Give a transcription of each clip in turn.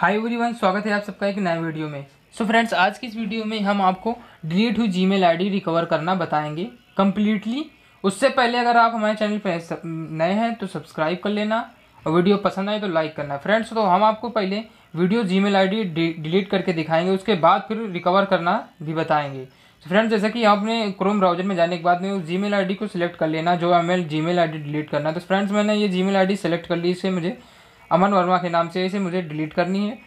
hi everyone स्वागत है आप सबका एक नए वीडियो में सो so फ्रेंड्स आज की इस वीडियो में हम आपको डिलीट हुई जी मेल रिकवर करना बताएंगे कम्प्लीटली उससे पहले अगर आप हमारे चैनल पर नए हैं तो सब्सक्राइब कर लेना और वीडियो पसंद आए तो लाइक करना फ्रेंड्स तो हम आपको पहले वीडियो जी मेल डिलीट करके दिखाएंगे उसके बाद फिर रिकवर करना भी बताएंगे तो फ्रेंड्स जैसे कि आपने क्रोम ब्राउजर में जाने के बाद में उस जी मेल को सिलेक्ट कर लेना जो हमें जी मेल डिलीट करना तो फ्रेंड्स मैंने ये जी मेल सेलेक्ट कर ली इससे मुझे अमन वर्मा के नाम से इसे मुझे डिलीट करनी है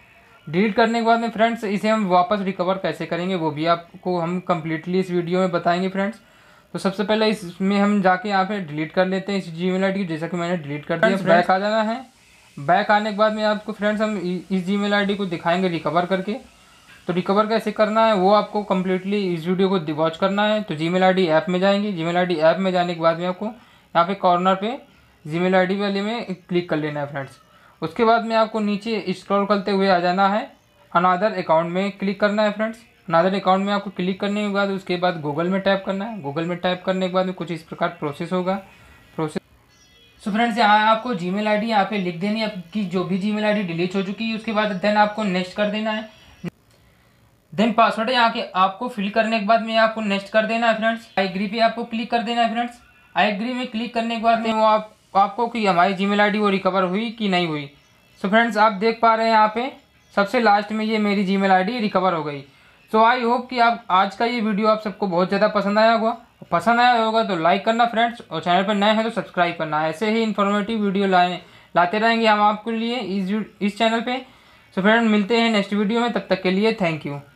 डिलीट करने के बाद में फ्रेंड्स इसे हम वापस रिकवर कैसे करेंगे वो भी आपको हम कम्प्लीटली इस वीडियो में बताएंगे फ्रेंड्स तो सबसे पहले इसमें हम जाके यहाँ पे डिलीट कर लेते हैं इस जी मेल आई जैसा कि मैंने डिलीट कर दिया बैक आ जाना है बैक आने के बाद में आपको फ्रेंड्स हम इस जी मेल को दिखाएंगे रिकवर करके तो रिकवर कैसे करना है वो आपको कम्प्लीटली इस वीडियो को वॉच करना है तो जी मेल ऐप में जाएंगे जी मेल ऐप में जाने के बाद में आपको यहाँ पे कॉर्नर पर जी मेल वाले में क्लिक कर लेना है फ्रेंड्स उसके बाद में आपको नीचे स्क्रॉल करते हुए आ जाना है अनादर अकाउंट में क्लिक करना है फ्रेंड्स अनादर अकाउंट में आपको क्लिक करने के बाद उसके बाद गूगल में टाइप करना है गूगल में टाइप करने के बाद में कुछ इस प्रकार प्रोसेस होगा प्रोसेस सो फ्रेंड्स यहाँ आपको जी मेल आई डी यहाँ पे लिख देनी है आपकी जो भी Gmail I D delete हो चुकी है उसके बाद देन आपको नेक्स्ट कर देना है देन पासवर्ड यहाँ के आपको फिल करने के बाद में आपको नेक्स्ट कर देना है फ्रेंड्स आई एग्री पे आपको क्लिक कर देना है फ्रेंड्स आई एग्री में क्लिक करने के बाद में वो आप आपको कि हमारी जी मेल वो रिकवर हुई कि नहीं हुई सो so फ्रेंड्स आप देख पा रहे हैं यहाँ पे सबसे लास्ट में ये मेरी जी मेल रिकवर हो गई सो आई होप कि आप आज का ये वीडियो आप सबको बहुत ज़्यादा पसंद आया होगा पसंद आया होगा तो लाइक करना फ्रेंड्स और चैनल पर नए हैं तो सब्सक्राइब करना ऐसे ही इन्फॉर्मेटिव वीडियो लाए लाते रहेंगे हम आपके लिए इस इस चैनल पे सो फ्रेंड मिलते हैं नेक्स्ट वीडियो में तब तक के लिए थैंक यू